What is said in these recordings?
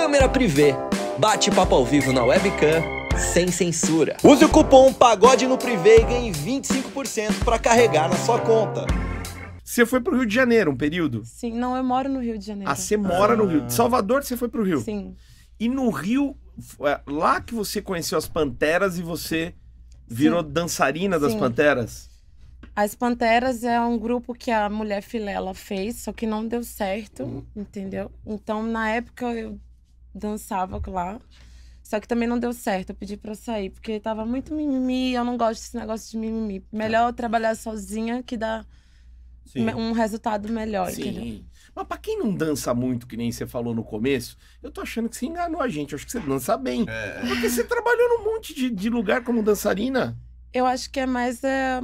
câmera privê, bate-papo ao vivo na webcam, sem censura. Use o cupom PAGODE no privê e ganhe 25% para carregar na sua conta. Você foi pro Rio de Janeiro um período? Sim, não, eu moro no Rio de Janeiro. Ah, você mora no Rio. Ah. De Salvador você foi pro Rio? Sim. E no Rio, é, lá que você conheceu as Panteras e você virou Sim. dançarina das Sim. Panteras? As Panteras é um grupo que a mulher Filela fez, só que não deu certo, hum. entendeu? Então, na época, eu dançava lá. Só que também não deu certo, eu pedi pra eu sair, porque tava muito mimimi, eu não gosto desse negócio de mimimi. Tá. Melhor trabalhar sozinha que dá Sim. um resultado melhor, Sim. Entendeu? Mas pra quem não dança muito, que nem você falou no começo, eu tô achando que você enganou a gente. Eu acho que você dança bem. É. Porque você trabalhou num monte de, de, lugar como dançarina. Eu acho que é mais é,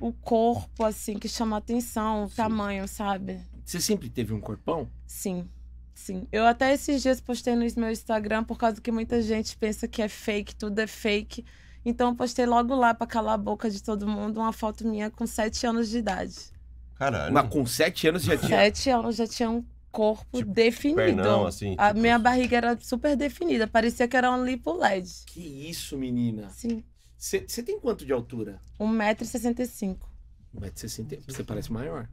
o corpo, assim, que chama atenção, o Sim. tamanho, sabe? Você sempre teve um corpão? Sim. Sim, eu até esses dias postei no meu Instagram por causa que muita gente pensa que é fake, tudo é fake. Então postei logo lá para calar a boca de todo mundo uma foto minha com sete anos de idade. Caralho. Mas com sete anos já tinha. Sete anos já tinha um corpo tipo, definido. Pernão, assim, tipo... A minha barriga era super definida, parecia que era um lipo LED. Que isso, menina. Sim. Você tem quanto de altura? 1,65m. 1,65m. Você parece maior.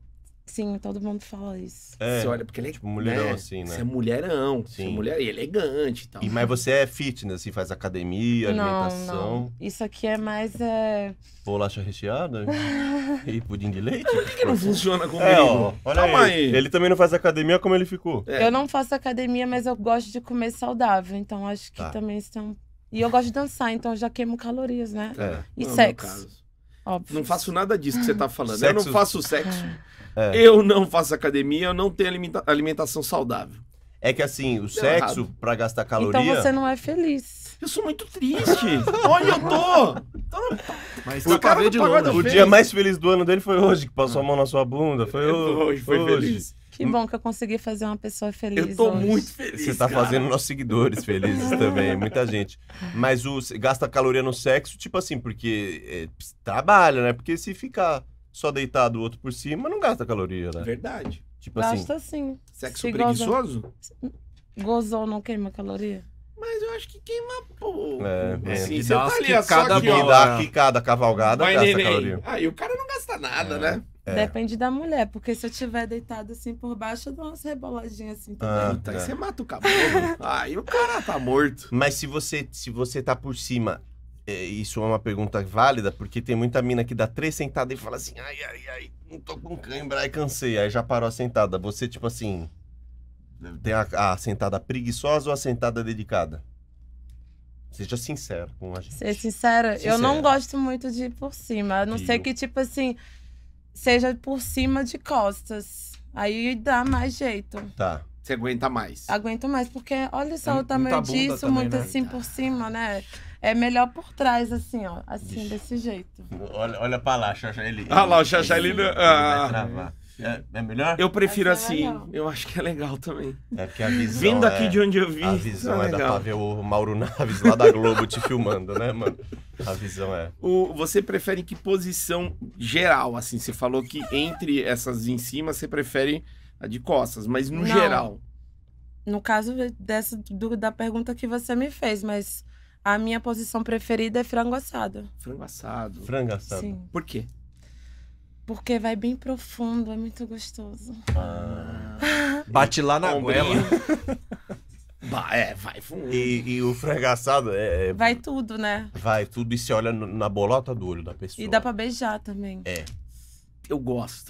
Sim, todo mundo fala isso. É, você olha, porque ele é. Tipo, mulherão, né? assim, né? Você é mulherão. Sim. Você é mulher e é elegante e tal. mas você é fitness, assim, faz academia, alimentação. Não. Isso aqui é mais. É... Bolacha recheada? e pudim de leite? Por que, que não tipo, funciona comigo? É, ó, olha Calma aí. aí. Ele também não faz academia, como ele ficou? É. Eu não faço academia, mas eu gosto de comer saudável. Então acho que tá. também estão. É e eu gosto de dançar, então eu já queimo calorias, né? É. E ah, não, sexo. Óbvio. Não faço nada disso que você tá falando. Sexo. Eu não faço sexo. Ah. É. Eu não faço academia, eu não tenho alimenta alimentação saudável. É que assim, o Deu sexo para gastar caloria. Então você não é feliz. Eu sou muito triste. Olha, eu tô. Então, Mas tá de O dia mais feliz do ano dele foi hoje, que passou a mão na sua bunda. Foi hoje. Foi, foi, feliz. Hoje. Que bom que eu consegui fazer uma pessoa feliz. Eu tô hoje. muito feliz. Você tá cara. fazendo nossos seguidores felizes também, é muita gente. Mas o, gasta caloria no sexo, tipo assim, porque é, trabalha, né? Porque se ficar só deitado o outro por cima, não gasta caloria, né? Verdade. Tipo assim, gasta assim. sim. Sexo se preguiçoso? gozou não queima caloria? Mas eu acho que queima pouco. É, é. Assim, é. você tá ali a cada, que, dá, né? que cada cavalgada Mas gasta neném. caloria. Aí ah, o cara não gasta nada, é. né? É. Depende da mulher, porque se eu tiver deitado assim por baixo, eu dou umas reboladinhas assim também. Ah, tá. Aí você mata o cabelo. aí o cara tá morto. Mas se você, se você tá por cima, é, isso é uma pergunta válida, porque tem muita mina que dá três sentadas e fala assim, ai, ai, ai, não tô com cãibra, aí cansei, aí já parou a sentada. Você, tipo assim, tem a, a sentada preguiçosa ou a sentada dedicada? Seja sincero com a gente. Ser sincera, sincera. eu não gosto muito de ir por cima, a não ser que, tipo assim seja por cima de costas. Aí dá mais jeito. Tá. Você aguenta mais. Aguento mais, porque olha só é, o tamanho disso, também, muito né? assim por cima, né? É melhor por trás, assim, ó. Assim, Ixi. desse jeito. Olha, olha pra lá, Xaxá. Ele, ah lá, o Xaxá, ah. vai travar. É, é melhor? Eu prefiro é assim. É eu acho que é legal também. É que a visão. Vindo é- aqui de onde eu vim. A visão é, é da ver o Mauro Naves lá da Globo te filmando, né, mano? A visão é. O, você prefere que posição geral, assim? Você falou que entre essas em cima você prefere a de costas, mas no Não, geral. No caso dessa, do, da pergunta que você me fez, mas a minha posição preferida é frango assado. Frango assado. Frango assado. Sim. Por quê? Porque vai bem profundo, é muito gostoso. Ah, bate lá na goela. Bah, é, vai fundo. E, e o fregaçado é, é, Vai tudo, né? Vai tudo e se olha na bolota do olho da pessoa. E dá pra beijar também. É. Eu gosto.